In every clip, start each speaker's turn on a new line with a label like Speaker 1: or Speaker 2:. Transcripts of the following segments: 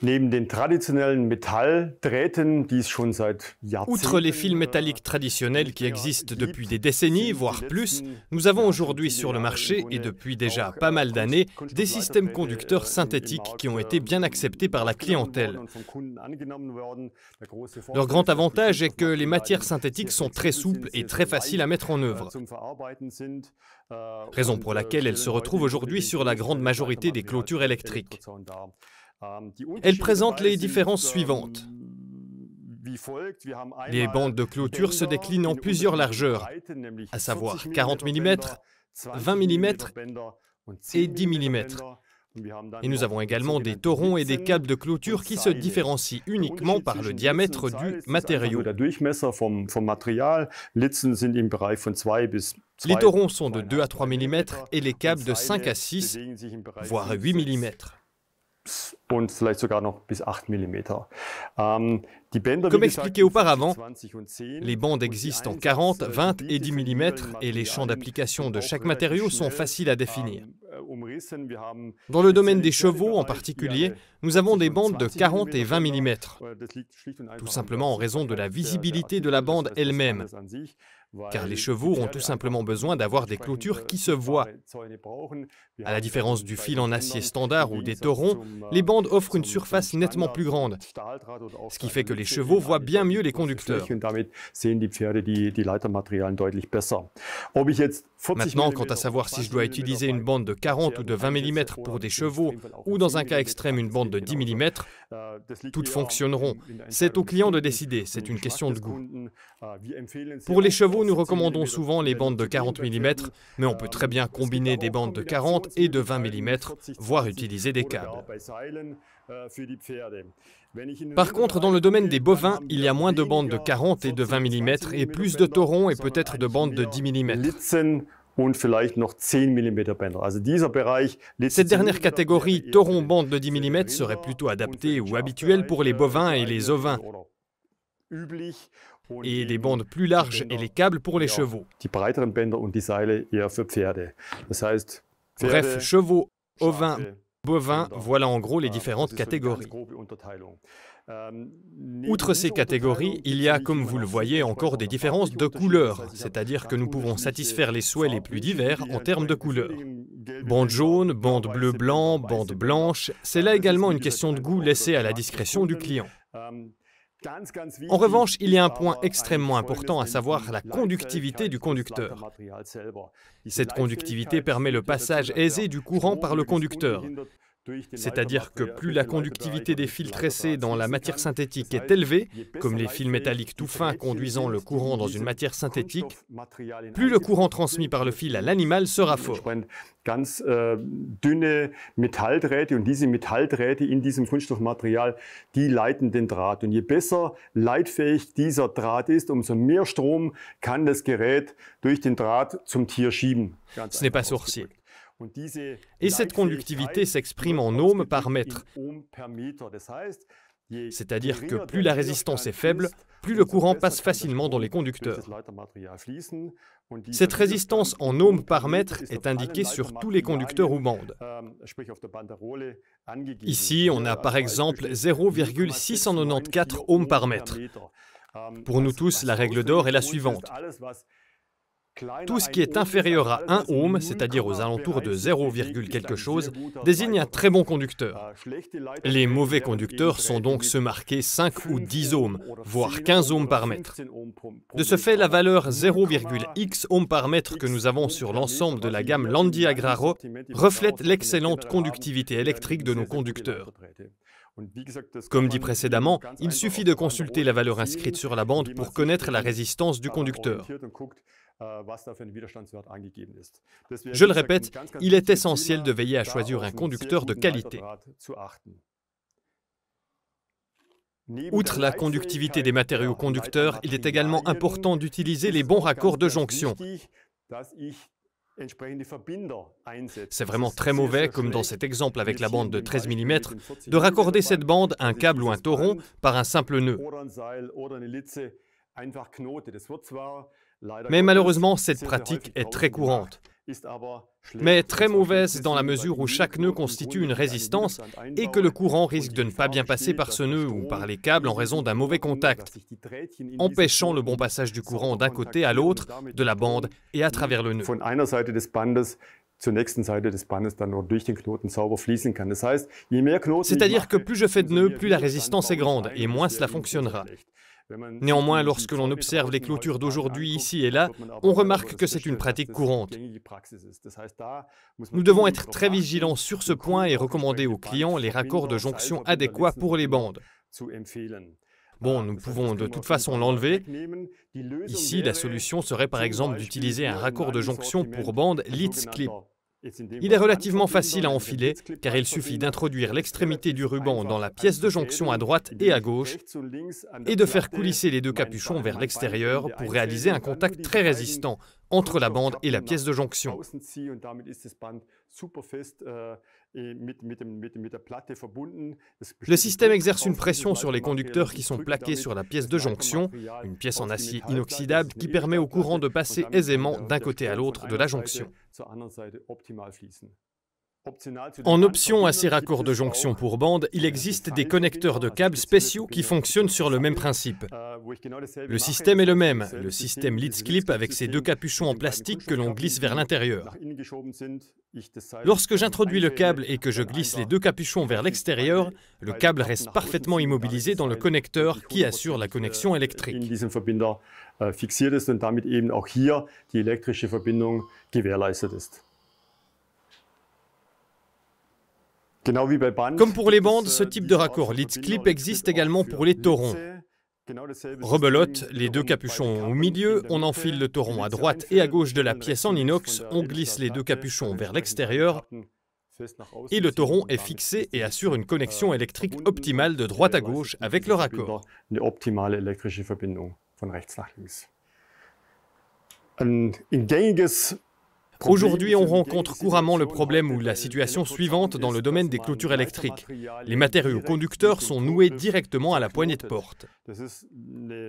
Speaker 1: Outre
Speaker 2: les fils métalliques traditionnels qui existent depuis des décennies, voire plus, nous avons aujourd'hui sur le marché, et depuis déjà pas mal d'années, des systèmes conducteurs synthétiques qui ont été bien acceptés par la clientèle.
Speaker 1: Leur grand avantage est que les matières synthétiques sont très souples et très faciles à mettre en œuvre, äh,
Speaker 2: raison pour äh, laquelle elles se retrouvent aujourd'hui sur la grande majorité des clôtures électriques.
Speaker 1: Ähm, Elle présente les différences
Speaker 2: ähm, suivantes.
Speaker 1: Les bandes de clôture se déclinent en plusieurs largeurs, à savoir 40 mm, 20 mm et 10 mm. Et nous avons
Speaker 2: également des torons et des câbles de clôture qui se différencient uniquement par le diamètre du matériau. Les torons sont de 2 à 3 mm et les câbles de 5 à 6, voire 8 mm. Ähm, Comme expliqué auparavant, les bandes existent en 40, 20 et 10 mm et les champs ähm, d'application de chaque matériau sont faciles à ähm, définir.
Speaker 1: Äh,
Speaker 2: Dans le domaine des chevaux en particulier, nous avons des bandes de 40 et 20 mm, äh, tout simplement en raison de la visibilité de la bande elle-même car les chevaux ont tout simplement besoin d'avoir des clôtures euh, qui se voient. À la différence du fil en acier standard ou des taurons, les bandes offrent une surface nettement plus grande, ce qui fait que les chevaux voient bien mieux les conducteurs.
Speaker 1: Maintenant, quant à
Speaker 2: savoir si je dois utiliser une bande de 40 ou de 20 mm pour des chevaux, ou dans un cas extrême une bande de 10 mm, äh, toutes fonctionneront. C'est au client de décider, c'est une question de goût.
Speaker 1: Pour les chevaux, nous recommandons
Speaker 2: souvent les bandes de 40 mm, mais on peut très bien combiner des bandes de 40 et de 20 mm, voire utiliser des câbles. Par contre, dans le domaine des bovins, il y a moins de bandes de 40 et de 20 mm et plus de taurons et peut-être de bandes de 10 mm. Cette dernière catégorie, taurons-bandes de 10 mm, serait plutôt adaptée ou habituelle pour les bovins et les ovins et les bandes plus larges et les câbles pour les chevaux. Bref, chevaux, ovins, bovins, voilà en gros les ah, différentes catégories.
Speaker 1: Ähm, Outre
Speaker 2: ces catégories, il y a, comme vous le voyez, encore des différences de couleurs, c'est-à-dire que nous pouvons satisfaire les souhaits les plus divers en termes de couleurs. Bande jaune, bande bleu-blanc, bande blanche, c'est là également une question de goût laissée à la discrétion du client.
Speaker 1: Ähm, en revanche,
Speaker 2: il y a un point extrêmement important, à savoir la conductivité du conducteur. Cette conductivité permet le passage aisé du courant par le conducteur. C'est-à-dire que plus la conductivité des fils tressés dans la matière synthétique est élevée, comme les fils métalliques tout fins conduisant le courant dans une matière synthétique, plus le courant transmis par le fil à l'animal sera
Speaker 1: fort. Ganz äh, dünne Metalldrähte und diese Metalldrähte in diesem Kunststoffmaterial, die leiten den Draht. Und je besser leitfähig dieser Draht ist, umso mehr Strom kann das Gerät durch den Draht zum Tier schieben.
Speaker 2: Ce n'est pas et cette conductivité s'exprime en ohms par mètre. C'est-à-dire que plus la résistance est faible, plus le courant passe facilement dans les conducteurs.
Speaker 1: Cette résistance
Speaker 2: en ohm par mètre est indiquée sur tous les conducteurs ou bandes.
Speaker 1: Ici, on a par exemple
Speaker 2: 0,694 ohm par mètre. Pour nous tous, la règle d'or est la suivante. Tout ce qui est inférieur à 1 ohm, c'est-à-dire aux alentours de 0, quelque chose, désigne un très bon conducteur. Les mauvais conducteurs sont donc ceux marqués 5 ou 10 ohms, voire 15 ohms par mètre. De ce fait, la valeur 0,x Ohm par mètre que nous avons sur l'ensemble de la gamme Landi-Agraro reflète l'excellente conductivité électrique de nos conducteurs.
Speaker 1: Comme dit précédemment, il suffit de consulter la valeur inscrite sur la bande pour connaître la résistance du conducteur. Äh, Je le répète, il est essentiel de veiller à choisir un conducteur de qualité.
Speaker 2: Outre la conductivité des matériaux conducteurs, il est également important d'utiliser les bons raccords de jonction.
Speaker 1: C'est vraiment très mauvais, comme dans cet exemple avec la bande de 13 mm, de
Speaker 2: raccorder cette bande, un câble ou un toron, par un simple nœud.
Speaker 1: Mais malheureusement, cette pratique est très courante
Speaker 2: mais très mauvaise dans la mesure où chaque nœud constitue une résistance et que le courant risque de ne pas bien passer par ce nœud ou par les câbles en raison d'un mauvais contact, empêchant le bon passage du courant d'un côté à l'autre de la bande et à travers le nœud. C'est-à-dire que plus je fais de nœuds, plus la résistance est grande et moins cela fonctionnera. Néanmoins, lorsque l'on observe les clôtures d'aujourd'hui ici et là, on remarque que c'est une pratique courante. Nous devons être très vigilants sur ce point et recommander aux clients les raccords de jonction adéquats pour les bandes. Bon, nous pouvons de toute façon l'enlever. Ici, la solution serait par exemple d'utiliser un raccord de jonction pour bande Litz Clip. Il est relativement facile à enfiler car il suffit d'introduire l'extrémité du ruban dans la pièce de jonction à droite et à gauche et de faire coulisser les deux capuchons vers l'extérieur pour réaliser un contact très résistant entre la bande et la pièce de jonction. Le système exerce une pression sur les conducteurs qui sont plaqués sur la pièce de jonction, une pièce en acier inoxydable qui permet au courant de passer aisément d'un côté à l'autre de la jonction.
Speaker 1: En option
Speaker 2: à ces raccords de jonction pour bande, il äh, existe des connecteurs de câbles spéciaux qui fonctionnent sur le même principe.
Speaker 1: Äh, le système est le même,
Speaker 2: le système Leeds Clip avec ses deux capuchons en plastique que l'on glisse vers l'intérieur.
Speaker 1: Lorsque j'introduis le
Speaker 2: câble et que je glisse les deux capuchons vers l'extérieur, le câble reste parfaitement immobilisé dans le connecteur qui assure la connexion électrique. Comme pour les bandes, ce type de raccord Lid Clip existe également pour les torons. Rebelote, les deux capuchons au milieu, on enfile le toron à droite et à gauche de la pièce en inox, on glisse les deux capuchons vers l'extérieur et le toron est fixé et assure une connexion électrique optimale de droite à gauche avec le raccord. Aujourd'hui, on rencontre couramment le problème ou la situation suivante dans le domaine des clôtures électriques. Les matériaux conducteurs sont noués directement à la poignée de porte.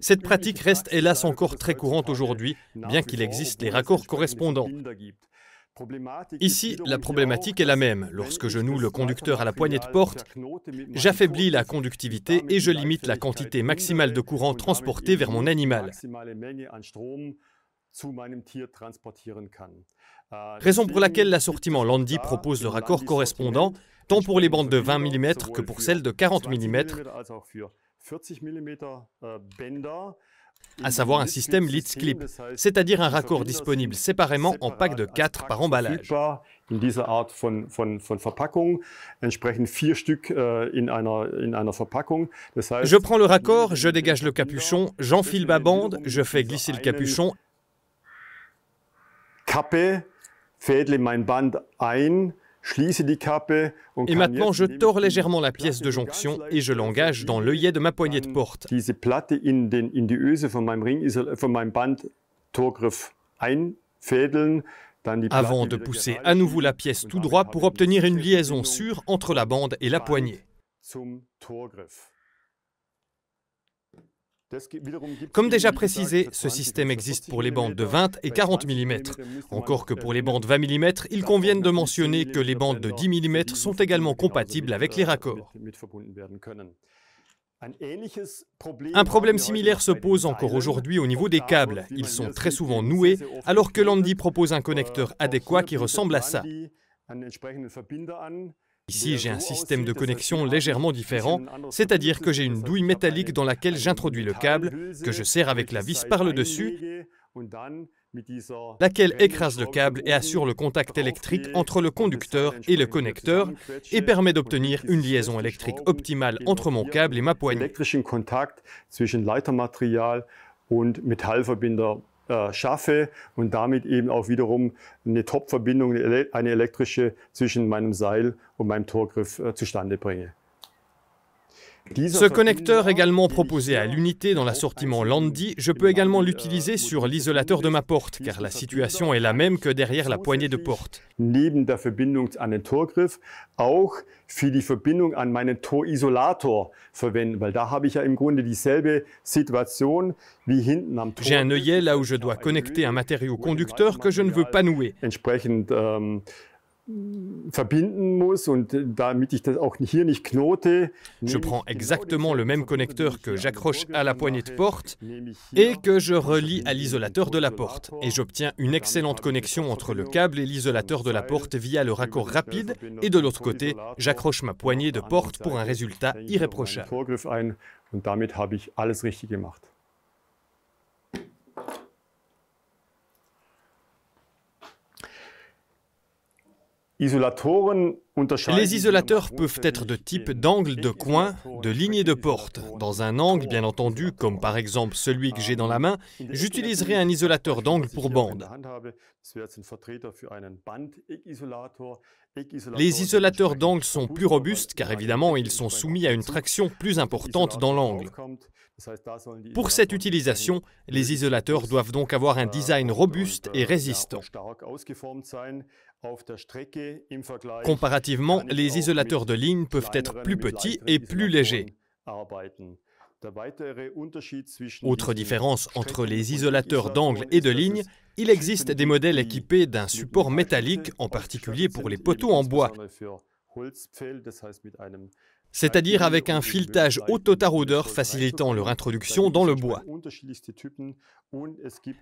Speaker 2: Cette pratique reste hélas encore très courante aujourd'hui, bien qu'il existe les raccords correspondants. Ici, la problématique est la même. Lorsque je noue le conducteur à la poignée de porte, j'affaiblis la conductivité et je limite la quantité maximale de courant transporté vers mon animal.
Speaker 1: Äh, Raison pour
Speaker 2: laquelle l'assortiment Landy propose le raccord correspondant tant pour les bandes de 20 mm que pour celles de 40 mm, äh, à savoir un système Litz Clip, c'est-à-dire un raccord disponible séparément en pack de 4 par emballage. je prends le raccord, je dégage le capuchon, j'enfile ma bande, je fais glisser le capuchon
Speaker 1: et maintenant, je tords
Speaker 2: légèrement la pièce de jonction et je l'engage dans l'œillet de ma poignée de porte.
Speaker 1: Avant de pousser à nouveau
Speaker 2: la pièce tout droit pour obtenir une liaison sûre entre la bande et la poignée. Comme déjà précisé, ce système existe pour les bandes de 20 et 40 mm. Encore que pour les bandes 20 mm, il convient de mentionner que les bandes de 10 mm sont également compatibles avec les raccords. Un problème similaire se pose encore aujourd'hui au niveau des câbles. Ils sont très souvent noués, alors que Landy propose un connecteur adéquat qui ressemble à ça. Ici, j'ai un système de connexion légèrement différent, c'est-à-dire que j'ai une douille métallique dans laquelle j'introduis le câble, que je serre avec la vis par le dessus, laquelle écrase le câble et assure le contact électrique entre le conducteur et le connecteur et permet d'obtenir une liaison électrique optimale entre mon câble et ma poignée.
Speaker 1: Äh, schaffe und damit eben auch wiederum eine Top-Verbindung, eine elektrische zwischen meinem Seil und meinem Torgriff äh, zustande bringe.
Speaker 2: Ce connecteur également proposé à l'unité dans l'assortiment Landy, je peux également uh, l'utiliser sur l'isolateur de ma porte, car la situation est la même que derrière la poignée de porte.
Speaker 1: Neben der Verbindung an den Torgriff auch für die Verbindung an meinen Torisolator verwenden, weil da habe ich ja im Grunde dieselbe Situation wie
Speaker 2: J'ai un œillet là où je dois connecter un matériau conducteur que je ne veux pas nouer. Entsprechend ähm,
Speaker 1: je
Speaker 2: prends exactement le même connecteur que j'accroche à la poignée de porte et que je relie à l'isolateur de la porte. Et j'obtiens une excellente connexion entre le câble et l'isolateur de la porte via le raccord rapide. Et de l'autre côté, j'accroche ma poignée de porte pour un résultat irréprochable. Les
Speaker 1: isolateurs peuvent être de type d'angle de
Speaker 2: coin, de ligne de porte. Dans un angle, bien entendu, comme par exemple celui que j'ai dans la ah, main, j'utiliserai un isolateur d'angle pour bande.
Speaker 1: Les isolateurs
Speaker 2: d'angle sont plus robustes car évidemment ils sont soumis à une traction plus importante dans l'angle. Pour cette utilisation, les isolateurs doivent donc avoir un design robuste et résistant.
Speaker 1: Comparativement, les isolateurs de ligne peuvent être plus petits et plus légers. Autre différence entre
Speaker 2: les isolateurs d'angle et de ligne, il existe des modèles équipés d'un support métallique, en particulier pour les poteaux en bois
Speaker 1: c'est-à-dire avec un filetage
Speaker 2: taraudeur facilitant leur introduction dans le bois.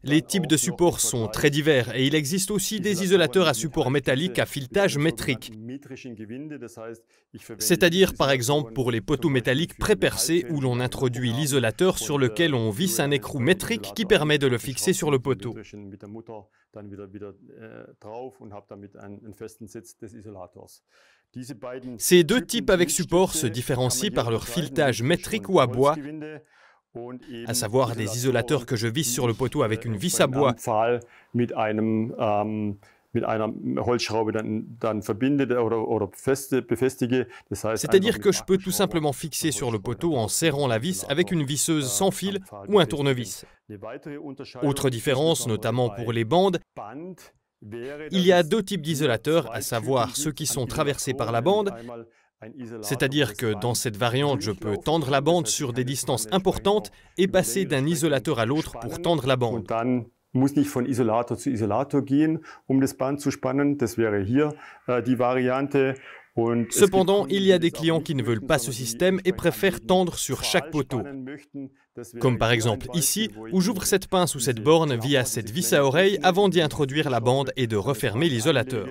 Speaker 2: Les types de supports sont très divers et il existe aussi des isolateurs à support métallique à filetage métrique, c'est-à-dire par exemple pour les poteaux métalliques pré-percés où l'on introduit l'isolateur sur lequel on visse un écrou métrique qui permet de le fixer sur le poteau. Ces deux types avec support se différencient par leur filetage métrique ou à bois, à savoir des isolateurs que je visse sur le poteau avec äh, une vis à bois. Mit ähm, c'est-à-dire que je peux tout simplement fixer sur le poteau en serrant la vis avec une visseuse sans fil ou un tournevis. Autre différence, notamment pour les bandes, il y a deux types d'isolateurs, à savoir ceux qui sont traversés par la bande
Speaker 1: c'est-à-dire que
Speaker 2: dans cette variante, je peux tendre la bande sur des distances importantes et passer d'un isolateur à l'autre pour
Speaker 1: tendre la bande muss nicht von Isolator zu Isolator gehen, um das Band zu spannen. Das wäre hier äh, die Variante. Cependant,
Speaker 2: il y a des clients qui ne veulent pas ce système et préfèrent tendre sur chaque poteau. Comme par exemple ici, où j'ouvre cette pince ou cette borne via cette vis à oreille avant d'y introduire la bande et de refermer l'isolateur.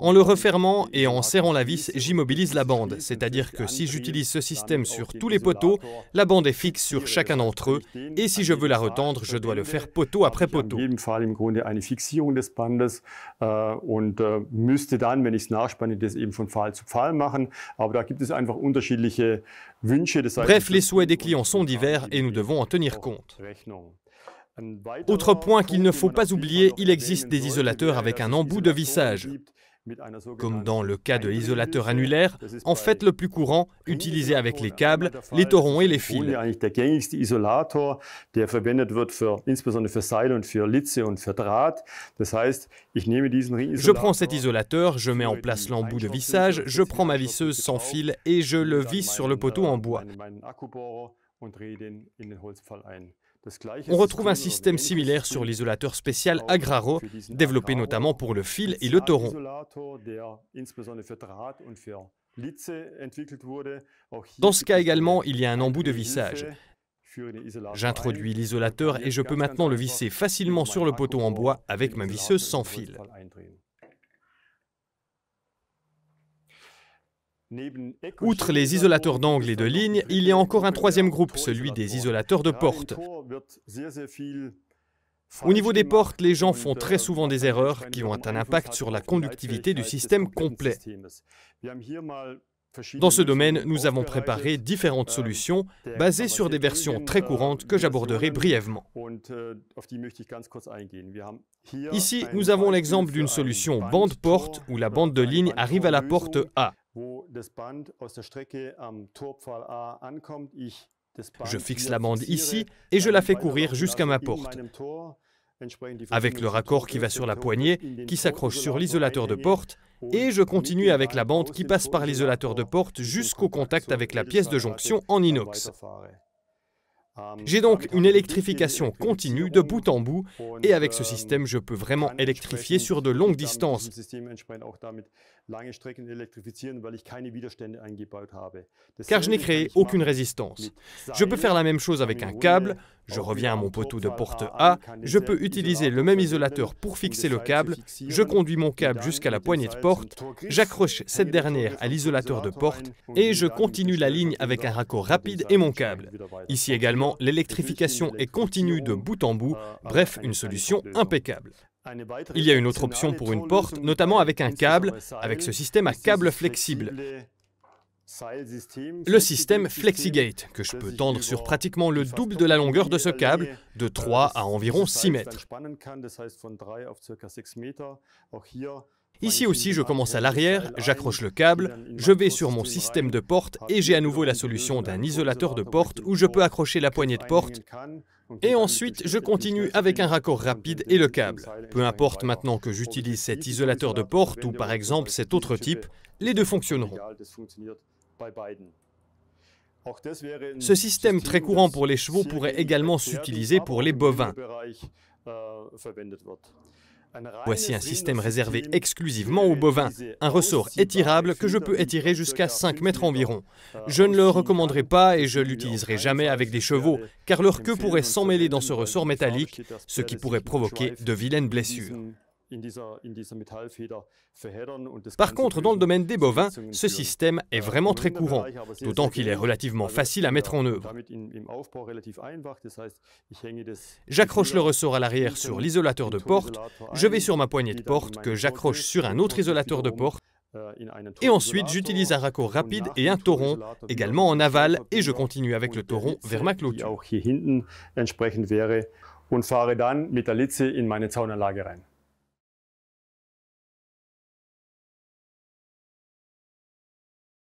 Speaker 2: En le refermant et en serrant la vis, j'immobilise la bande, c'est-à-dire que si j'utilise ce système sur tous les poteaux, la bande est fixe sur chacun d'entre eux, et si je veux la retendre, je dois le faire poteau après poteau. Bref, les souhaits des clients sont divers et nous devons en tenir compte. Autre point qu'il ne faut pas oublier, il existe des isolateurs avec un embout de vissage. Comme dans le cas de l'isolateur annulaire, en fait le plus courant, utilisé avec les câbles, les torons et les fils. Je prends cet isolateur, je mets en place l'embout de vissage, je prends ma visseuse sans fil et je le visse sur le poteau en bois.
Speaker 1: On retrouve un système similaire sur
Speaker 2: l'isolateur spécial Agraro, développé notamment pour le fil et le toron. Dans ce cas également, il y a un embout de vissage.
Speaker 1: J'introduis l'isolateur et je peux maintenant
Speaker 2: le visser facilement sur le poteau en bois avec ma visseuse sans fil. Outre les isolateurs d'angle et de ligne, il y a encore un troisième groupe, celui des isolateurs de porte. Au niveau des portes, les gens font très souvent des erreurs qui ont un impact sur la conductivité du système complet.
Speaker 1: Dans ce domaine,
Speaker 2: nous avons préparé différentes solutions basées sur des versions très courantes que j'aborderai brièvement.
Speaker 1: Ici, nous avons l'exemple d'une
Speaker 2: solution bande-porte où la bande de ligne arrive à la porte A
Speaker 1: je fixe la bande ici et je la fais courir jusqu'à ma porte. Avec le
Speaker 2: raccord qui va sur la poignée, qui s'accroche sur l'isolateur de porte, et je continue avec la bande qui passe par l'isolateur de porte jusqu'au contact avec la pièce de jonction en inox. J'ai donc une électrification continue de bout en bout, et avec ce ähm, système, je peux vraiment électrifier sur de longues distances.
Speaker 1: Car je n'ai créé aucune résistance. Je peux faire la même chose avec un câble,
Speaker 2: je reviens à mon poteau de porte A, je peux utiliser le même isolateur pour um fixer le câble, je conduis mon câble jusqu'à la poignée de porte, j'accroche cette dernière à l'isolateur de porte et je continue la ligne avec un raccord rapide et mon câble. Ici également, l'électrification est continue de bout en bout, bref, euh, une solution impeccable. Il y a une autre option pour une porte, notamment avec un câble, avec ce système à câble flexible. Le système FlexiGate, que je peux tendre sur pratiquement le double de la longueur de ce câble, de 3 à environ 6 mètres. Ici aussi, je commence à l'arrière, j'accroche le câble, je vais sur mon système de porte et j'ai à nouveau la solution d'un isolateur de porte où je peux accrocher la poignée de porte et ensuite, je continue avec un raccord rapide et le câble. Peu importe maintenant que j'utilise cet isolateur de porte ou par exemple cet autre type, les deux fonctionneront.
Speaker 1: Ce système très courant pour les chevaux pourrait également s'utiliser pour les bovins. Voici un système
Speaker 2: réservé exclusivement aux bovins, un ressort étirable que je peux étirer jusqu'à 5 mètres environ. Je ne le recommanderai pas et je l'utiliserai jamais avec des chevaux, car leur queue pourrait s'emmêler dans ce ressort métallique, ce qui pourrait provoquer de vilaines blessures. Par contre, dans le domaine des bovins, ce système est äh, vraiment très courant, d'autant qu'il est relativement facile à mettre en œuvre. J'accroche le ressort à l'arrière sur l'isolateur de porte, je vais sur ma poignée de porte que j'accroche sur un autre isolateur de porte, et ensuite, j'utilise un raccord rapide et un toron, également en aval, et je continue avec le toron vers ma clôture.